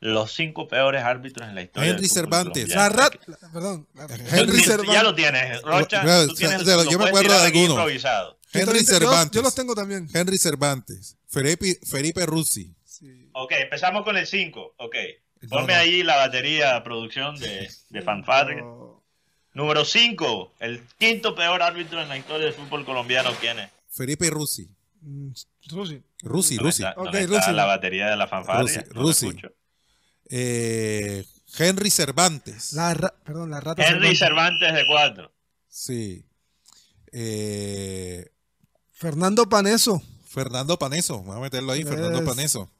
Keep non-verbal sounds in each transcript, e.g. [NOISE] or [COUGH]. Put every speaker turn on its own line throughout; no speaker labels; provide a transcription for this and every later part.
los cinco peores árbitros en la historia. Henry Cervantes. La perdón. Henry Cervantes. Ya lo tienes, Rocha. tú tienes, yo me acuerdo de alguno. Henry Cervantes. Yo, los
tengo también. Henry Cervantes. Felipe, Felipe
Rusi Ok, empezamos con el cinco. Ok. Ponme ahí la batería, producción de, de Número 5. El quinto peor árbitro en la historia del fútbol colombiano. tiene
Felipe Rusi Rusi Rusi Okay, Rusi. La
batería de la fanfare.
Rusi eh, Henry
Cervantes. perdón, Henry Cervantes, de cuatro.
Sí. Eh, Fernando Paneso. Fernando Paneso, vamos a meterlo ahí, Fernando Paneso.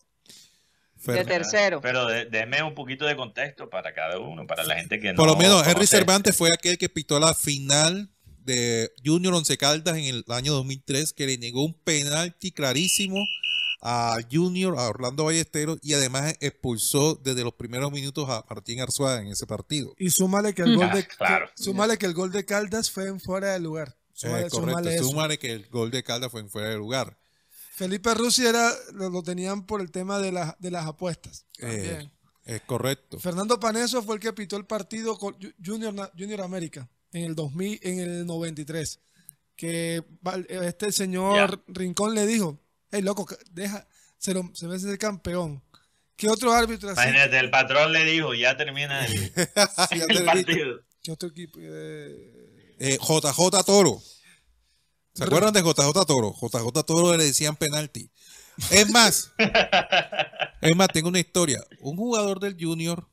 De tercero.
Pero un poquito de contexto para cada uno, para la gente que no. Por lo menos, Henry Cervantes
fue aquel que pitó la final de Junior Once Caldas en el año 2003, que le negó un penalti clarísimo a Junior, a Orlando Ballesteros y además expulsó desde los primeros minutos a Martín Arzuaga en ese partido. Y súmale que el gol ah, de,
que, el gol de Caldas fue en fuera de lugar. Eh, súmale,
que el gol de Caldas fue en fuera de lugar.
Felipe Rusi era, lo, tenían por el tema de, de las apuestas. Eh,
es correcto. Fernando
Paneso fue el que pitó el partido con Junior, Junior América en el 2000, en el 93. Que este señor Rincón le dijo, hey, loco, deja, se, lo, se ser campeón. ¿Qué otro árbitro hace? el patrón le dijo, ya termina el, [LAUGHS] [LAUGHS] partido. JJ eh, eh, Toro.
¿Se acuerdan de JJ Toro? JJ Toro le decían penalti. Es más, [LAUGHS] es más, tengo una historia. Un jugador del Junior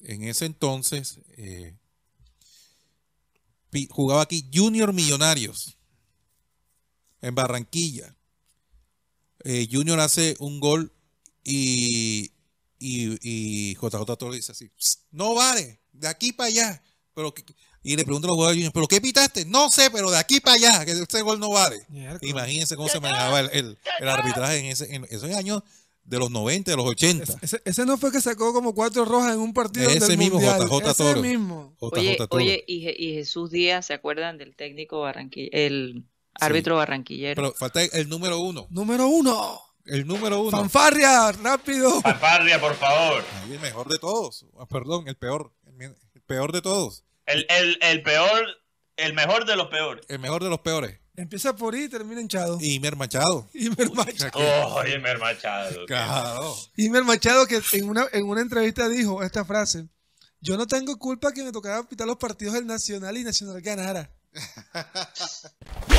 en ese entonces eh, jugaba aquí Junior Millonarios en Barranquilla. Eh, Junior hace un gol y, y, JJ Toro dice así, no vale, de aquí para allá. Pero, y le pregunta a los jugadores Junior, ¿pero qué pitaste? No sé, pero de aquí para allá, que ese gol no vale. Imagínense cómo se manejaba el, arbitraje en, ese, en esos años de los 90, de los 80.
Ese, no fue que sacó como cuatro rojas en un partido. Ese mismo, Ese mismo. JJ oye, oye y, y, Jesús Díaz, ¿se acuerdan del técnico Barranquilla? El
Árbitro barranquillero. Pero falta el número uno.
Número uno. El número uno. Fanfarria, rápido.
Fanfarria, por favor. el mejor de todos. Ah, perdón, el peor. El peor de todos.
El, peor, el mejor de los peores. El mejor de los peores.
Empieza por ahí y termina hinchado. Ymer Machado.
Machado. Oh, Ymer Machado.
Claro.
Ymer Machado que en una, entrevista dijo esta frase. Yo no tengo culpa que me tocara pitar los partidos del Nacional y Nacional ganara. [LAUGHS]